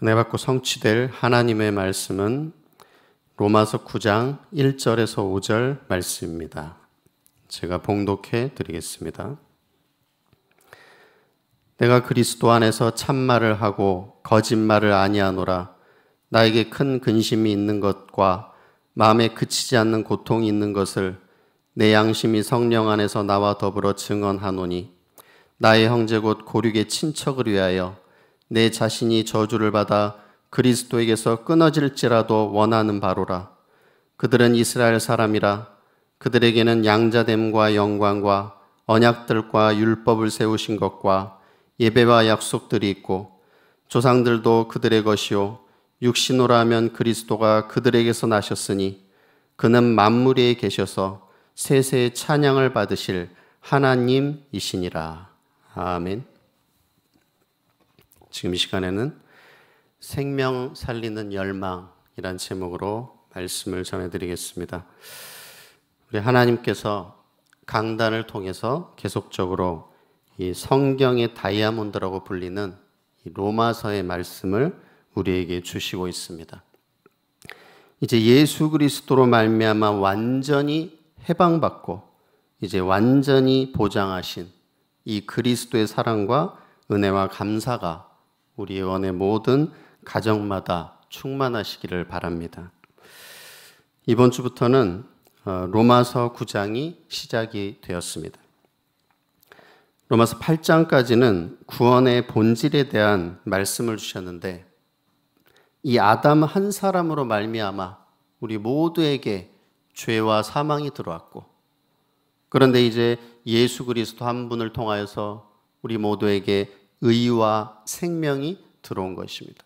은혜 받고 성취될 하나님의 말씀은 로마서 9장 1절에서 5절 말씀입니다. 제가 봉독해 드리겠습니다. 내가 그리스도 안에서 참말을 하고 거짓말을 아니하노라. 나에게 큰 근심이 있는 것과 마음에 그치지 않는 고통이 있는 것을 내 양심이 성령 안에서 나와 더불어 증언하노니 나의 형제 곧 고륙의 친척을 위하여 내 자신이 저주를 받아 그리스도에게서 끊어질지라도 원하는 바로라. 그들은 이스라엘 사람이라. 그들에게는 양자됨과 영광과 언약들과 율법을 세우신 것과 예배와 약속들이 있고 조상들도 그들의 것이요 육신으로 면 그리스도가 그들에게서 나셨으니 그는 만물 에 계셔서 세세의 찬양을 받으실 하나님이시니라. 아멘. 지금 이 시간에는 생명 살리는 열망이란 제목으로 말씀을 전해드리겠습니다. 우리 하나님께서 강단을 통해서 계속적으로 이 성경의 다이아몬드라고 불리는 로마서의 말씀을 우리에게 주시고 있습니다. 이제 예수 그리스도로 말미암아 완전히 해방받고 이제 완전히 보장하신 이 그리스도의 사랑과 은혜와 감사가 우리 의원의 모든 가정마다 충만하시기를 바랍니다. 이번 주부터는 어, 로마서 9장이 시작이 되었습니다. 로마서 8장까지는 구원의 본질에 대한 말씀을 주셨는데 이 아담 한 사람으로 말미암아 우리 모두에게 죄와 사망이 들어왔고 그런데 이제 예수 그리스도 한 분을 통하여서 우리 모두에게 의와 생명이 들어온 것입니다.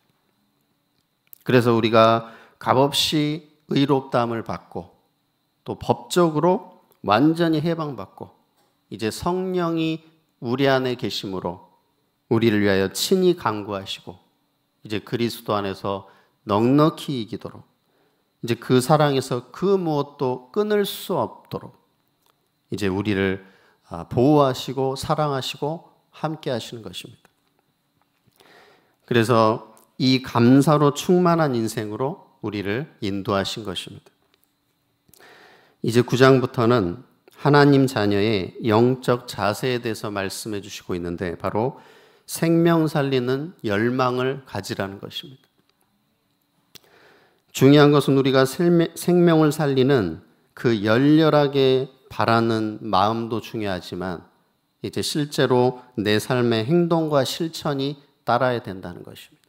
그래서 우리가 값없이 의롭다함을 받고 또 법적으로 완전히 해방받고 이제 성령이 우리 안에 계심으로 우리를 위하여 친히 강구하시고 이제 그리스도 안에서 넉넉히 이기도록 이제 그 사랑에서 그 무엇도 끊을 수 없도록 이제 우리를 아, 보호하시고 사랑하시고 함께 하시는 것입니다. 그래서 이 감사로 충만한 인생으로 우리를 인도하신 것입니다. 이제 9장부터는 하나님 자녀의 영적 자세에 대해서 말씀해 주시고 있는데 바로 생명 살리는 열망을 가지라는 것입니다. 중요한 것은 우리가 생명을 살리는 그 열렬하게 바라는 마음도 중요하지만 이제 실제로 내 삶의 행동과 실천이 따라야 된다는 것입니다.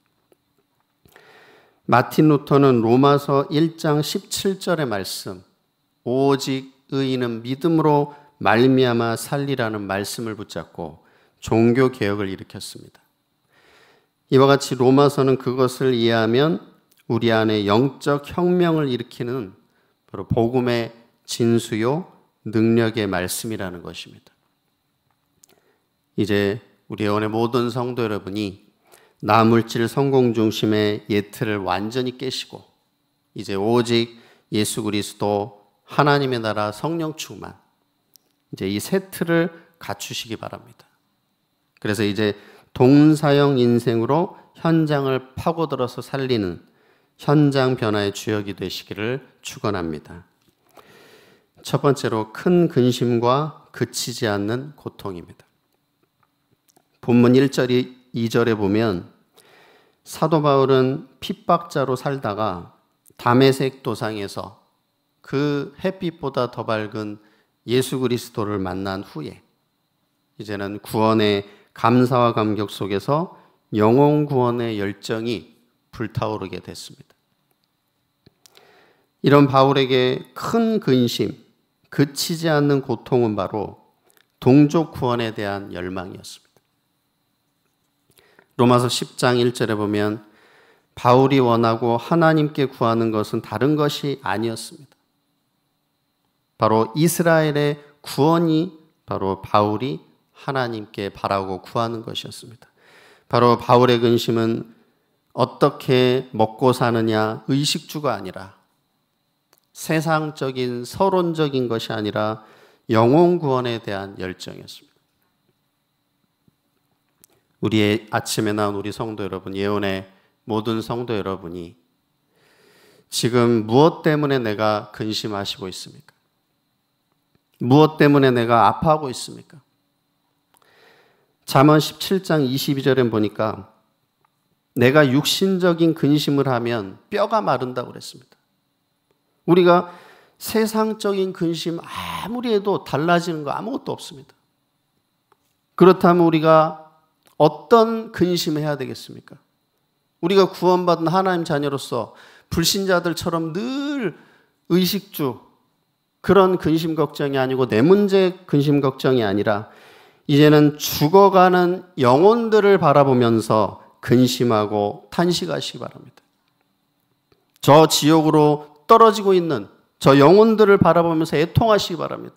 마틴 루터는 로마서 1장 17절의 말씀 오직 의인은 믿음으로 말미암아 살리라는 말씀을 붙잡고 종교 개혁을 일으켰습니다. 이와 같이 로마서는 그것을 이해하면 우리 안에 영적 혁명을 일으키는 바로 복음의 진수요 능력의 말씀이라는 것입니다. 이제 우리 원의 모든 성도 여러분이 나물질 성공 중심의 예틀을 완전히 깨시고 이제 오직 예수 그리스도 하나님의 나라 성령 충만 이제 이세트를 갖추시기 바랍니다. 그래서 이제 동사형 인생으로 현장을 파고들어서 살리는 현장 변화의 주역이 되시기를 축원합니다. 첫 번째로 큰 근심과 그치지 않는 고통입니다. 본문 1절이 2절에 보면 사도 바울은 핍박자로 살다가 담에색 도상에서 그 햇빛보다 더 밝은 예수 그리스도를 만난 후에 이제는 구원의 감사와 감격 속에서 영혼 구원의 열정이 불타오르게 됐습니다. 이런 바울에게 큰 근심, 그치지 않는 고통은 바로 동족 구원에 대한 열망이었습니다. 로마서 10장 1절에 보면 바울이 원하고 하나님께 구하는 것은 다른 것이 아니었습니다. 바로 이스라엘의 구원이 바로 바울이 하나님께 바라고 구하는 것이었습니다. 바로 바울의 근심은 어떻게 먹고 사느냐 의식주가 아니라 세상적인 서론적인 것이 아니라 영혼 구원에 대한 열정이었습니다. 우리의 아침에 나온 우리 성도 여러분, 예언의 모든 성도 여러분이 지금 무엇 때문에 내가 근심하시고 있습니까? 무엇 때문에 내가 아파하고 있습니까? 잠언 17장 22절에 보니까 내가 육신적인 근심을 하면 뼈가 마른다고 그랬습니다. 우리가 세상적인 근심 아무리 해도 달라지는 거 아무것도 없습니다. 그렇다면 우리가 어떤 근심해야 을 되겠습니까? 우리가 구원받은 하나님 자녀로서 불신자들처럼 늘 의식주 그런 근심 걱정이 아니고 내 문제 근심 걱정이 아니라 이제는 죽어가는 영혼들을 바라보면서 근심하고 탄식하시기 바랍니다. 저 지옥으로 떨어지고 있는 저 영혼들을 바라보면서 애통하시기 바랍니다.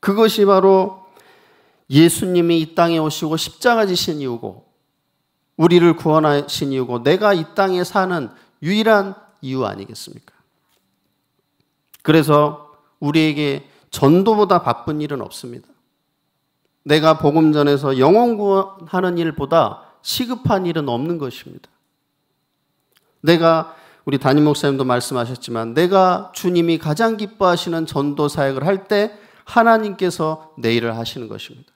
그것이 바로 예수님이 이 땅에 오시고 십자가 지신 이유고 우리를 구원하신 이유고 내가 이 땅에 사는 유일한 이유 아니겠습니까? 그래서 우리에게 전도보다 바쁜 일은 없습니다. 내가 복음 전에서 영혼 구원하는 일보다 시급한 일은 없는 것입니다. 내가 우리 담임 목사님도 말씀하셨지만 내가 주님이 가장 기뻐하시는 전도 사역을 할 때 하나님께서 내 일을 하시는 것입니다.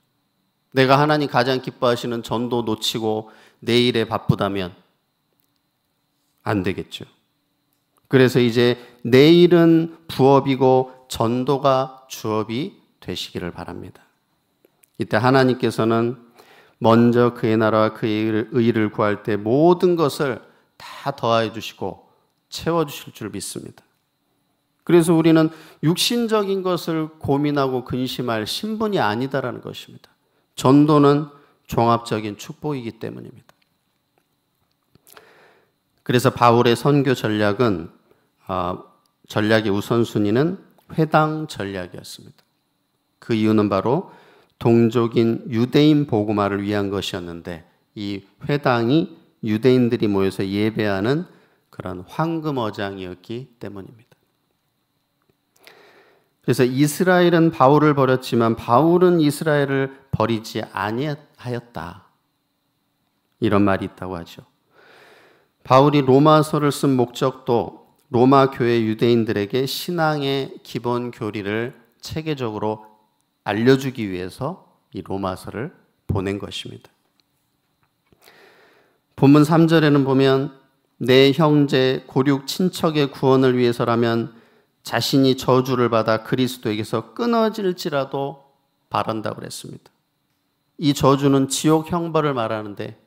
내가 하나님 가장 기뻐하시는 전도 놓치고 내일에 바쁘다면 안 되겠죠. 그래서 이제 내일은 부업이고 전도가 주업이 되시기를 바랍니다. 이때 하나님께서는 먼저 그의 나라와 그의 의를 구할 때 모든 것을 다 더하여 주시고 채워 주실 줄 믿습니다. 그래서 우리는 육신적인 것을 고민하고 근심할 신분이 아니다라는 것입니다. 전도는 종합적인 축복이기 때문입니다. 그래서 바울의 선교 전략은 어, 전략의 우선순위는 회당 전략이었습니다. 그 이유는 바로 동족인 유대인 보고마를 위한 것이었는데 이 회당이 유대인들이 모여서 예배하는 그런 황금어장이었기 때문입니다. 그래서 이스라엘은 바울을 버렸지만 바울은 이스라엘을 버리지 아니하였다. 이런 말이 있다고 하죠. 바울이 로마서를 쓴 목적도 로마 교회 유대인들에게 신앙의 기본 교리를 체계적으로 알려주기 위해서 이 로마서를 보낸 것입니다. 본문 3절에는 보면 내 형제 고륙 친척의 구원을 위해서라면 자신이 저주를 받아 그리스도에게서 끊어질지라도 바란다 그랬습니다. 이 저주는 지옥 형벌을 말하는데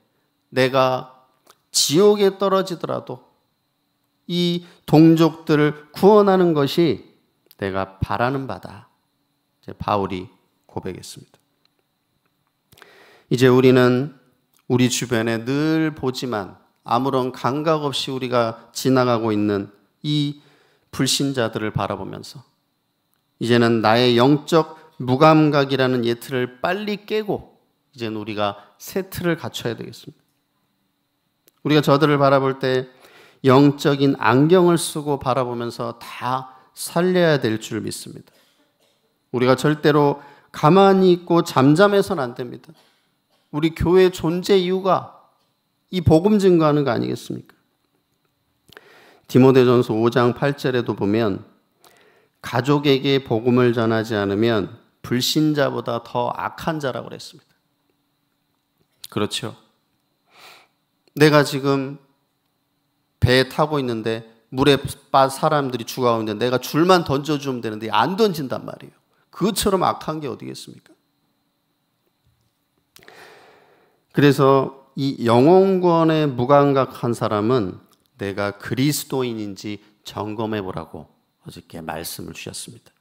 내가 지옥에 떨어지더라도 이 동족들을 구원하는 것이 내가 바라는 바다. 이제 바울이 고백했습니다. 이제 우리는 우리 주변에 늘 보지만 아무런 감각 없이 우리가 지나가고 있는 이 불신자들을 바라보면서 이제는 나의 영적 무감각이라는 예틀을 빨리 깨고 이제는 우리가 세트를 갖춰야 되겠습니다. 우리가 저들을 바라볼 때 영적인 안경을 쓰고 바라보면서 다 살려야 될 줄 믿습니다. 우리가 절대로 가만히 있고 잠잠해서는 안 됩니다. 우리 교회 존재 이유가 이 복음 증거하는 거 아니겠습니까? 디모데전서 5장 8절에도 보면 가족에게 복음을 전하지 않으면 불신자보다 더 악한 자라고 그랬습니다. 그렇죠. 내가 지금 배에 타고 있는데 물에 빠 사람들이 죽어가고 있는데 내가 줄만 던져주면 되는데 안 던진단 말이에요. 그처럼 악한 게 어디겠습니까? 그래서 이 영혼권에 무감각한 사람은 내가 그리스도인인지 점검해 보라고 어저께 말씀을 주셨습니다.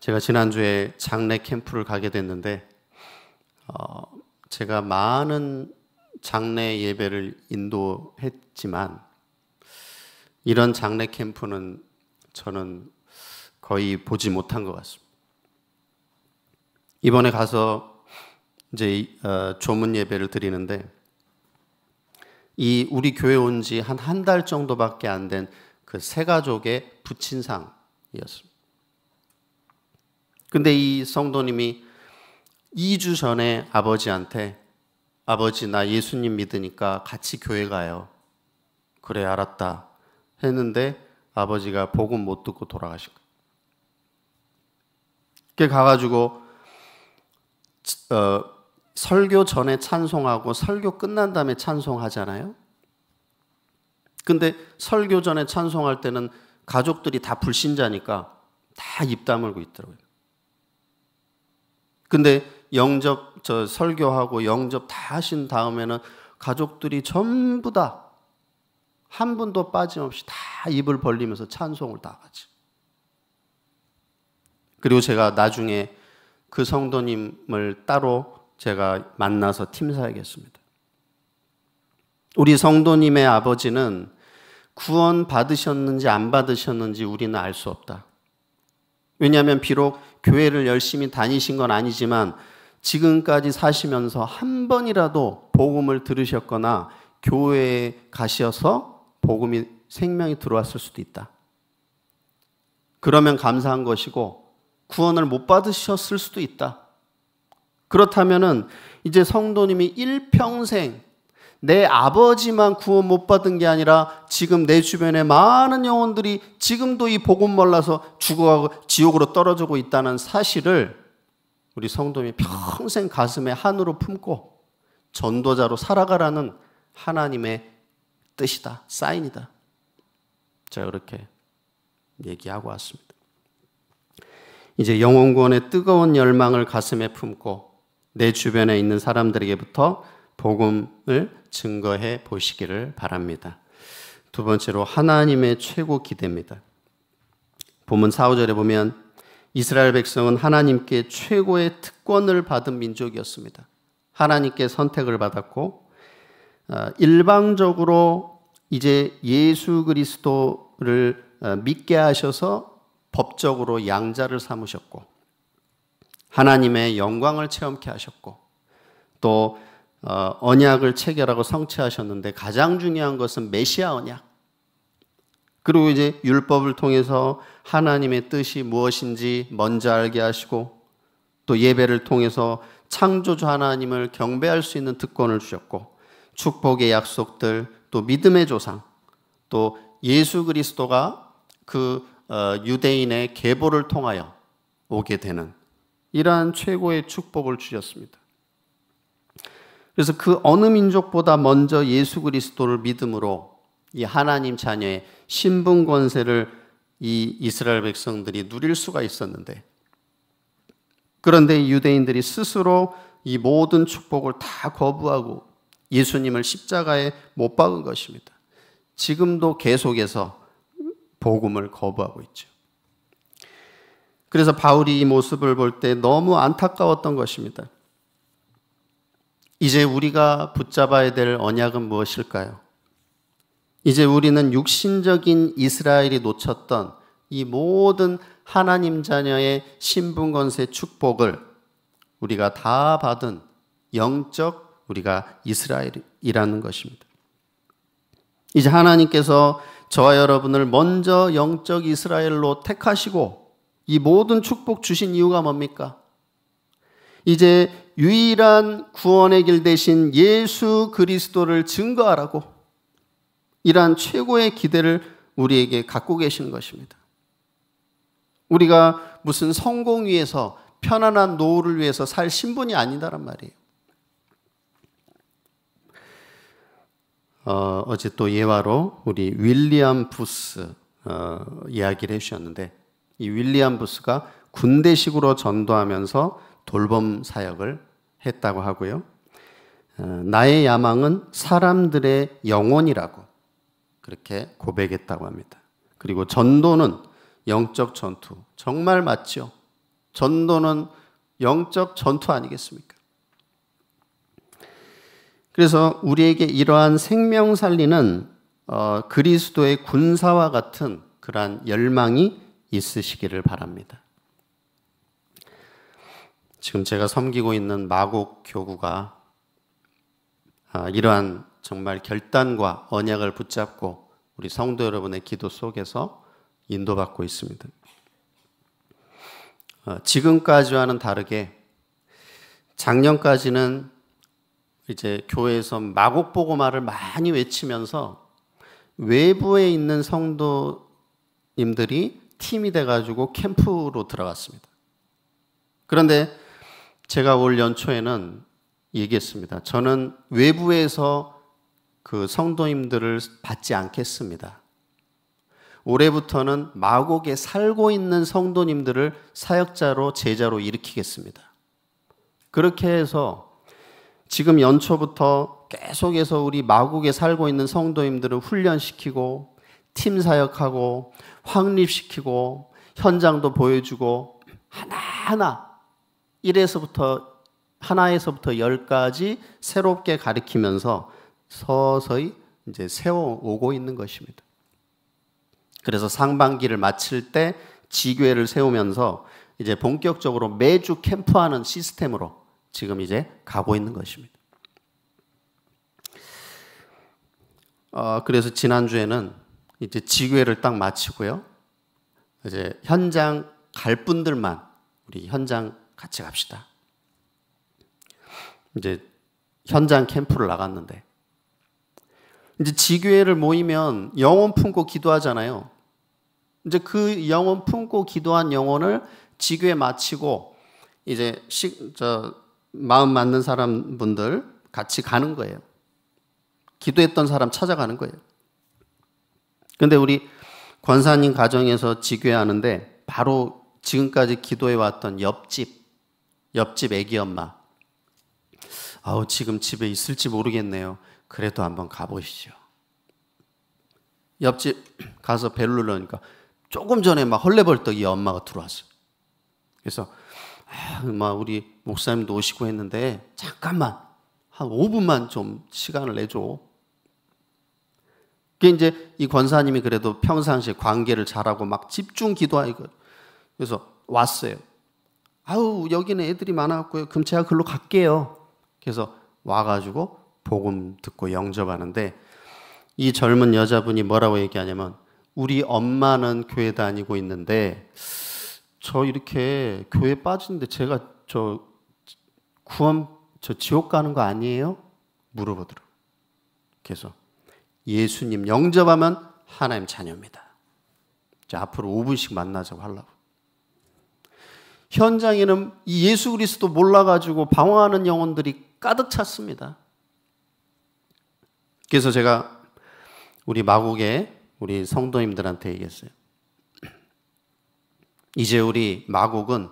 제가 지난주에 장례 캠프를 가게 됐는데 어, 제가 많은 장례 예배를 인도했지만 이런 장례 캠프는 저는 거의 보지 못한 것 같습니다. 이번에 가서 이제 어, 조문 예배를 드리는데 이 우리 교회 온 지 한 한 달 정도밖에 안 된 그 세 가족의 부친상이었습니다. 근데 이 성도님이 2주 전에 아버지한테 아버지 나 예수님 믿으니까 같이 교회 가요. 그래 알았다 했는데 아버지가 복음 못 듣고 돌아가신 거예요. 그 가가지고 어, 설교 전에 찬송하고 설교 끝난 다음에 찬송하잖아요. 근데 설교 전에 찬송할 때는 가족들이 다 불신자니까 다 입 다물고 있더라고요. 근데 영접 저 설교하고 영접 다 하신 다음에는 가족들이 전부 다 한 분도 빠짐없이 다 입을 벌리면서 찬송을 다 하지. 그리고 제가 나중에 그 성도님을 따로 제가 만나서 팀 사야겠습니다. 우리 성도님의 아버지는 구원 받으셨는지 안 받으셨는지 우리는 알 수 없다. 왜냐하면 비록 교회를 열심히 다니신 건 아니지만 지금까지 사시면서 한 번이라도 복음을 들으셨거나 교회에 가셔서 복음이 생명이 들어왔을 수도 있다. 그러면 감사한 것이고 구원을 못 받으셨을 수도 있다. 그렇다면은 이제 성도님이 일평생 내 아버지만 구원 못 받은 게 아니라 지금 내 주변에 많은 영혼들이 지금도 이 복음 몰라서 죽어가고 지옥으로 떨어지고 있다는 사실을 우리 성도님이 평생 가슴에 한으로 품고 전도자로 살아가라는 하나님의 뜻이다. 사인이다. 제가 이렇게 얘기하고 왔습니다. 이제 영혼구원의 뜨거운 열망을 가슴에 품고 내 주변에 있는 사람들에게부터 복음을 증거해 보시기를 바랍니다. 두 번째로 하나님의 최고 기대입니다. 본문 4, 5절에 보면 이스라엘 백성은 하나님께 최고의 특권을 받은 민족이었습니다. 하나님께 선택을 받았고 어, 일방적으로 이제 예수 그리스도를 어, 믿게 하셔서 법적으로 양자를 삼으셨고 하나님의 영광을 체험케 하셨고 또 어, 언약을 체결하고 성취하셨는데 가장 중요한 것은 메시아 언약 그리고 이제 율법을 통해서 하나님의 뜻이 무엇인지 먼저 알게 하시고 또 예배를 통해서 창조주 하나님을 경배할 수 있는 특권을 주셨고 축복의 약속들 또 믿음의 조상 또 예수 그리스도가 그 어, 유대인의 계보를 통하여 오게 되는 이러한 최고의 축복을 주셨습니다. 그래서 그 어느 민족보다 먼저 예수 그리스도를 믿음으로 이 하나님 자녀의 신분 권세를 이 이스라엘 백성들이 누릴 수가 있었는데 그런데 유대인들이 스스로 이 모든 축복을 다 거부하고 예수님을 십자가에 못 박은 것입니다. 지금도 계속해서 복음을 거부하고 있죠. 그래서 바울이 이 모습을 볼 때 너무 안타까웠던 것입니다. 이제 우리가 붙잡아야 될 언약은 무엇일까요? 이제 우리는 육신적인 이스라엘이 놓쳤던 이 모든 하나님 자녀의 신분건세 축복을 우리가 다 받은 영적 우리가 이스라엘이라는 것입니다. 이제 하나님께서 저와 여러분을 먼저 영적 이스라엘로 택하시고 이 모든 축복 주신 이유가 뭡니까? 이제 유일한 구원의 길 대신 예수 그리스도를 증거하라고 이러한 최고의 기대를 우리에게 갖고 계시는 것입니다. 우리가 무슨 성공 위해서 편안한 노후를 위해서 살 신분이 아니다란 말이에요. 어, 어제 또 예화로 우리 윌리엄 부스 어, 이야기를 해주셨는데 이 윌리엄 부스가 군대식으로 전도하면서 돌봄 사역을 했다고 하고요. 어, 나의 야망은 사람들의 영혼이라고 그렇게 고백했다고 합니다. 그리고 전도는 영적 전투. 정말 맞죠? 전도는 영적 전투 아니겠습니까? 그래서 우리에게 이러한 생명 살리는 어, 그리스도의 군사와 같은 그러한 열망이 있으시기를 바랍니다. 지금 제가 섬기고 있는 마곡 교구가 아, 이러한 정말 결단과 언약을 붙잡고 우리 성도 여러분의 기도 속에서 인도받고 있습니다. 어, 지금까지와는 다르게 작년까지는 이제 교회에서 마곡보고말을 많이 외치면서 외부에 있는 성도님들이 팀이 돼가지고 캠프로 들어갔습니다. 그런데 제가 올 연초에는 얘기했습니다. 저는 외부에서 그 성도님들을 받지 않겠습니다. 올해부터는 마곡에 살고 있는 성도님들을 사역자로 제자로 일으키겠습니다. 그렇게 해서 지금 연초부터 계속해서 우리 마곡에 살고 있는 성도님들을 훈련시키고 팀 사역하고 확립시키고 현장도 보여주고 하나하나 1에서부터 하나에서부터 10까지 새롭게 가리키면서 서서히 이제 세워오고 있는 것입니다. 그래서 상반기를 마칠 때 지교회를 세우면서 이제 본격적으로 매주 캠프하는 시스템으로 지금 이제 가고 있는 것입니다. 어, 그래서 지난주에는 이제 지교회를 딱 마치고요. 이제 현장 갈 분들만 우리 현장 같이 갑시다. 이제 현장 캠프를 나갔는데 이제 지교회를 모이면 영혼 품고 기도하잖아요. 이제 그 영혼 품고 기도한 영혼을 지교에 마치고 이제 시, 저, 마음 맞는 사람 분들 같이 가는 거예요. 기도했던 사람 찾아가는 거예요. 근데 우리 권사님 가정에서 지교회 하는데 바로 지금까지 기도해 왔던 옆집 옆집 애기 엄마 아우 지금 집에 있을지 모르겠네요. 그래도 한번 가보시죠. 옆집 가서 배를 눌니까 조금 전에 막 헐레벌떡 이 엄마가 들어왔어요. 그래서 아, 우리 목사님도 오시고 했는데 잠깐만 한 5분만 좀 시간을 내줘. 그게 이제 이 권사님이 그래도 평상시에 관계를 잘하고 막 집중 기도하고 그래서 왔어요. 아우 여기는 애들이 많아갖고요. 그럼 제가 글로 갈게요. 그래서 와가지고 복음 듣고 영접하는데 이 젊은 여자분이 뭐라고 얘기하냐면 우리 엄마는 교회 다니고 있는데 저 이렇게 교회 빠지는데 제가 저 구원 저 지옥 가는 거 아니에요? 물어보더라고. 그래서 예수님 영접하면 하나님 자녀입니다. 이 앞으로 5분씩 만나자고 하려고. 현장에는 이 예수 그리스도 몰라가지고 방황하는 영혼들이 가득 찼습니다. 그래서 제가 우리 마곡의 우리 성도님들한테 얘기했어요. 이제 우리 마곡은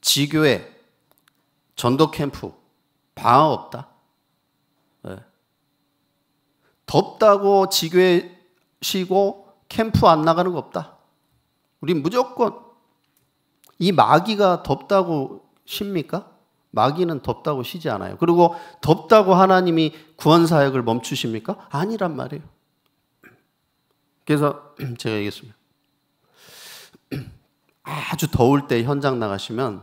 지교회, 전도 캠프, 방어 없다. 네. 덥다고 지교회 쉬고 캠프 안 나가는 거 없다. 우리 무조건 이 마귀가 덥다고 쉽니까? 마귀는 덥다고 쉬지 않아요. 그리고 덥다고 하나님이 구원 사역을 멈추십니까? 아니란 말이에요. 그래서 제가 얘기했습니다. 아주 더울 때 현장 나가시면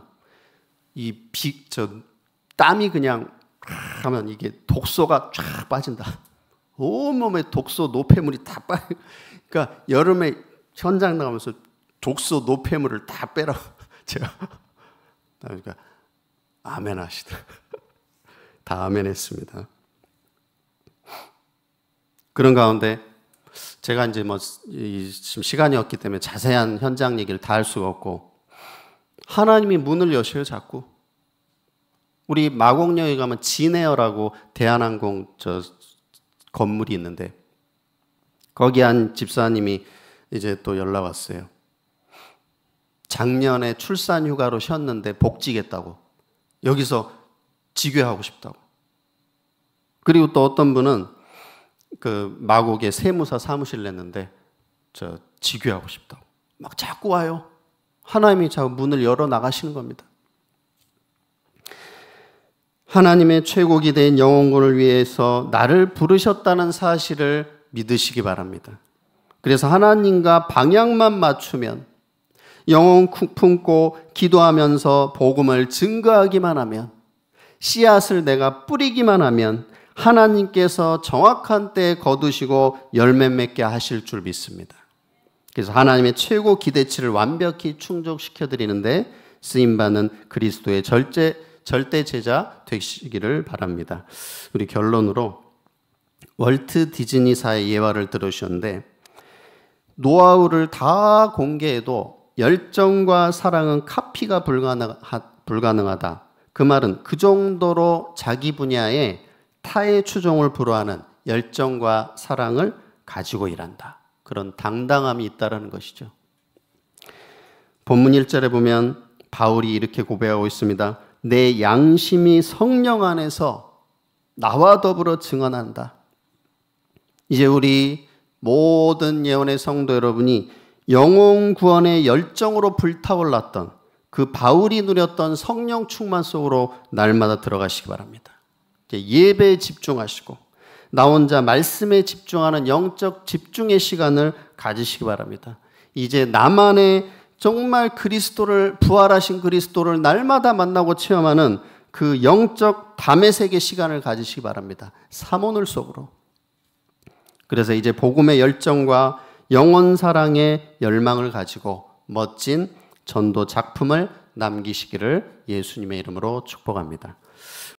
이 비, 저 땀이 그냥 하면 이게 독소가 쫙 빠진다. 온몸에 독소 노폐물이 다 빠. 그러니까 여름에 현장 나가면서 독소 노폐물을 다 빼라. 제가 그러니까 아멘 하시다. 다 아멘 했습니다. 그런 가운데 제가 이제 뭐 지금 시간이 없기 때문에 자세한 현장 얘기를 다 할 수가 없고 하나님이 문을 여셔요 자꾸 우리 마곡역에 가면 진에어라고 대한항공 저 건물이 있는데 거기 한 집사님이 이제 또 연락 왔어요 작년에 출산 휴가로 쉬었는데 복지겠다고 여기서 지교하고 싶다고. 그리고 또 어떤 분은 그마곡의 세무사 사무실 냈는데 저 지교하고 싶다고. 막 자꾸 와요. 하나님이 자꾸 문을 열어 나가시는 겁니다. 하나님의 최고 기된 영혼군을 위해서 나를 부르셨다는 사실을 믿으시기 바랍니다. 그래서 하나님과 방향만 맞추면 영혼 품고 기도하면서 복음을 증거하기만 하면 씨앗을 내가 뿌리기만 하면 하나님께서 정확한 때에 거두시고 열매 맺게 하실 줄 믿습니다. 그래서 하나님의 최고 기대치를 완벽히 충족시켜 드리는데 쓰임 받는 그리스도의 절제 절대 제자 되시기를 바랍니다. 우리 결론으로 월트 디즈니사의 예화를 들으셨는데 노하우를 다 공개해도 열정과 사랑은 카피가 불가능하, 다그 말은 그 정도로 자기 분야에 타의 추종을 불허하는 열정과 사랑을 가지고 일한다. 그런 당당함이 있다라는 것이죠. 본문 1절에 보면 바울이 이렇게 고백하고 있습니다. 내 양심이 성령 안에서 나와 더불어 증언한다. 이제 우리 모든 예언의 성도 여러분이 영웅 구원의 열정으로 불타올랐던 그 바울이 누렸던 성령 충만 속으로 날마다 들어가시기 바랍니다. 예배에 집중하시고 나 혼자 말씀에 집중하는 영적 집중의 시간을 가지시기 바랍니다. 이제 나만의 정말 그리스도를 부활하신 그리스도를 날마다 만나고 체험하는 그 영적 담의 세계 시간을 가지시기 바랍니다. 사모늘 속으로. 그래서 이제 복음의 열정과 영원 사랑의 열망을 가지고 멋진 전도 작품을 남기시기를 예수님의 이름으로 축복합니다.